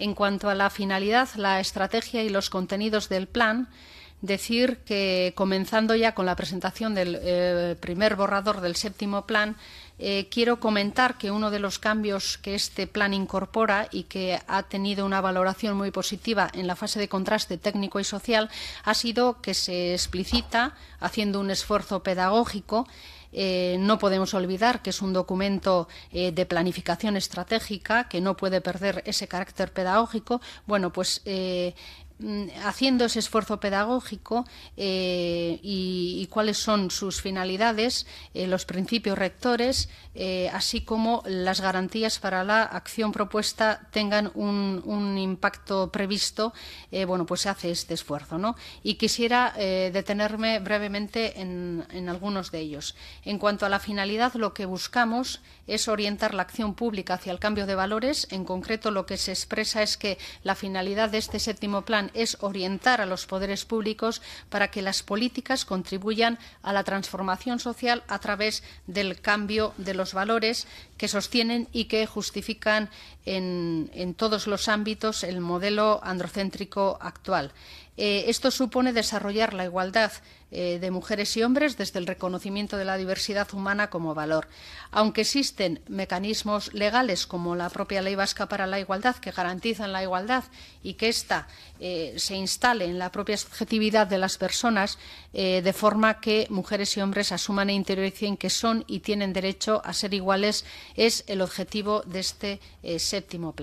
En cuanto a la finalidad, la estrategia y los contenidos del plan, decir que comenzando ya con la presentación del eh, primer borrador del séptimo plan, eh, quiero comentar que uno de los cambios que este plan incorpora y que ha tenido una valoración muy positiva en la fase de contraste técnico y social ha sido que se explicita, haciendo un esfuerzo pedagógico, eh, no podemos olvidar que es un documento de planificación estratégica que no puede perder ese carácter pedagógico. Bueno, pues Mm, haciendo ese esfuerzo pedagógico eh, y, cuáles son sus finalidades, eh, los principios rectores, eh, así como las garantías para la acción propuesta tengan un, impacto previsto, bueno, pues se hace este esfuerzo. ¿no? Y quisiera detenerme brevemente en algunos de ellos. En cuanto a la finalidad, lo que buscamos es orientar la acción pública hacia el cambio de valores. En concreto, lo que se expresa es que la finalidad de este séptimo plan es orientar a los poderes públicos para que las políticas contribuyan a la transformación social a través del cambio de los valores que sostienen y que justifican en, todos los ámbitos el modelo androcéntrico actual. Eh, esto supone desarrollar la igualdad eh, de mujeres y hombres desde el reconocimiento de la diversidad humana como valor. Aunque existen mecanismos legales como la propia Ley Vasca para la Igualdad que garantizan la igualdad y que ésta eh, se instale en la propia subjetividad de las personas, eh, de forma que mujeres y hombres asuman e interioricen que son y tienen derecho a ser iguales, es el objetivo de este séptimo plan.